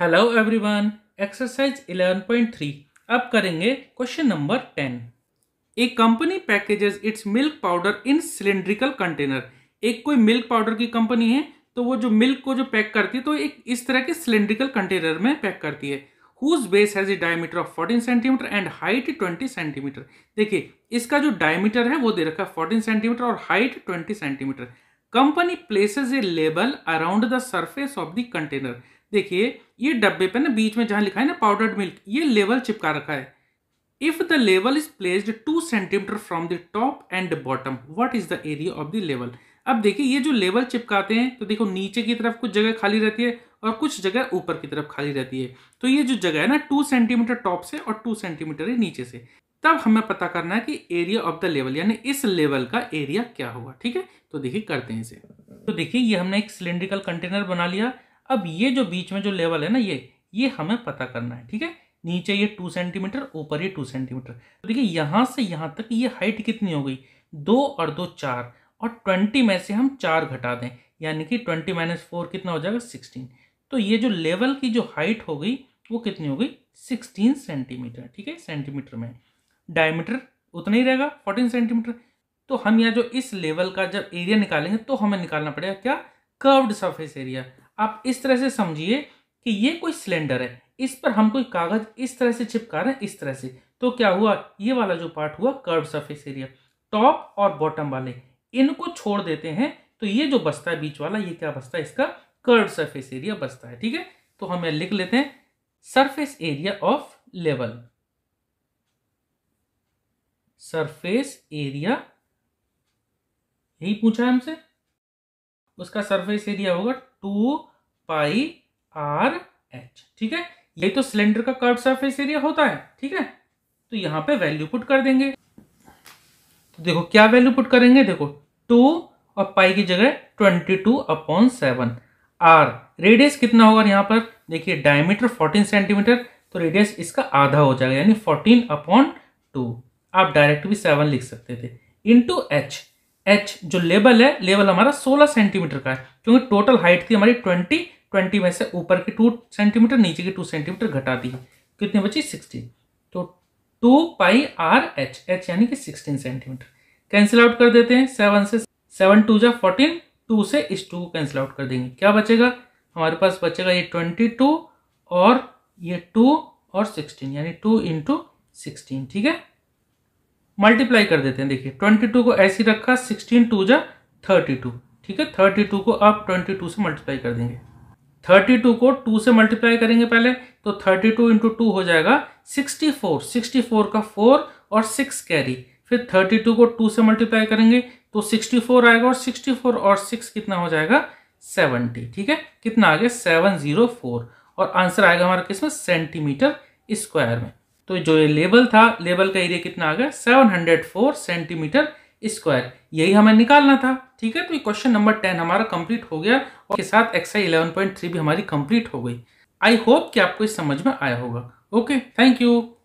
hello everyone exercise 11.3 अब करेंगे question number 10 a company packages its milk powder in cylindrical container एक कोई milk powder की company है तो वो जो मिल्क को जो पैक करती है तो एक इस तरह के सिलेंड्रिकल कंटेनर में पैक करती है whose base has a diameter of 14 centimetre and height 20 centimetre देखिए इसका जो डायमीटर है वो दे रखा है 14 सेंटीमीटर और height 20 centimetre company places a label around the surface of the container देखिए ये डब्बे पे ना बीच में जहाँ लिखा है ना पाउडर्ड मिल्क ये लेवल चिपका रखा है if the level is placed two centimetre from the top and bottom what is the area of the level अब देखिए ये जो लेवल चिपकाते हैं तो देखो नीचे की तरफ कुछ जगह खाली रहती है और कुछ जगह ऊपर की तरफ खाली रहती है तो ये जो जगह है ना टू सेंटीमीटर टॉप से और टू सेंटीमीटर नीचे से तब हमें पता करना है कि एरिया ऑफ द लेवल यानी इस लेवल का एरिया क्या होगा ठीक है तो देखिए करते हैं इसे तो देखिए ये हमने एक सिलेंड्रिकल कंटेनर बना लिया अब ये जो बीच में जो लेवल है ना ये ये हमें पता करना है ठीक है नीचे ये टू सेंटीमीटर ऊपर ये टू सेंटीमीटर तो देखिए यहाँ से यहाँ तक ये हाइट कितनी हो गई दो और दो चार और ट्वेंटी में से हम चार घटा दें यानी कि ट्वेंटी माइनस फोर कितना हो जाएगा सिक्सटीन तो ये जो लेवल की जो हाइट हो गई वो कितनी हो गई सिक्सटीन सेंटीमीटर ठीक है सेंटीमीटर में डायमीटर उतना ही रहेगा फोर्टीन सेंटीमीटर तो हम यहाँ जो इस लेवल का जब एरिया निकालेंगे तो हमें निकालना पड़ेगा क्या कर्व्ड सरफेस एरिया आप इस तरह से समझिए कि ये कोई सिलेंडर है इस पर हम कोई कागज इस तरह से चिपका रहे हैं इस तरह से तो क्या हुआ ये वाला जो पार्ट हुआ कर्व सरफेस एरिया टॉप और बॉटम वाले इनको छोड़ देते हैं तो ये जो बसता है बीच वाला ये क्या बसता है इसका कर्व सरफेस एरिया बसता है ठीक है तो हम लिख लेते हैं सरफेस एरिया ऑफ लेवल सरफेस एरिया यही पूछा है हमसे उसका सरफेस एरिया होगा टू पाई आर एच ठीक है ये तो सिलेंडर का कर्व सरफेस एरिया होता है ठीक है तो यहां पे वैल्यू पुट कर देंगे तो देखो क्या वैल्यू पुट करेंगे देखो टू और पाई की जगह twenty two upon seven r radius कितना होगा यहां पर देखिए डायमीटर फोर्टीन सेंटीमीटर तो रेडियस इसका आधा हो जाएगा यानी फोर्टीन अपॉन टू आप डायरेक्ट भी सेवन लिख सकते थे इंटू एच एच जो लेवल है लेवल हमारा 16 सेंटीमीटर का है क्योंकि टोटल हाइट थी हमारी 20 20 में से ऊपर की 2 सेंटीमीटर नीचे की 2 सेंटीमीटर घटा दी कितनी बची 16 तो 2 पाई आर एच एच यानी कि 16 सेंटीमीटर कैंसिल आउट कर देते हैं सेवन से सेवन टू जा फोर्टीन टू से इस टू को कैंसिल आउट कर देंगे क्या बचेगा हमारे पास बचेगा ये ट्वेंटी टू और ये टू और सिक्सटीन यानी टू इंटू सिक्सटीन ठीक है मल्टीप्लाई कर देते हैं देखिए ट्वेंटी टू को ऐसे रखा सिक्सटीन टू जा थर्टी टू ठीक है थर्टी टू को आप ट्वेंटी टू से मल्टीप्लाई कर देंगे थर्टी टू को टू से मल्टीप्लाई करेंगे पहले तो थर्टी टू इंटू टू हो जाएगा सिक्सटी फोर सिक्सटी फोर का फोर और सिक्स कैरी फिर थर्टी टू को टू से मल्टीप्लाई करेंगे तो सिक्सटी फोर आएगा और सिक्सटी फोर और सिक्स कितना हो जाएगा सेवनटी ठीक है कितना आ गया सेवन जीरो फोर और आंसर आएगा हमारे किस में सेंटीमीटर स्क्वायर में तो जो ये लेबल था लेबल का एरिया कितना आ गया 704 सेंटीमीटर स्क्वायर यही हमें निकालना था ठीक है तो ये क्वेश्चन नंबर टेन हमारा कंप्लीट हो गया और के साथ एक्सरसाइज इलेवन पॉइंट थ्री भी हमारी कंप्लीट हो गई आई होप कि आपको इस समझ में आया होगा ओके थैंक यू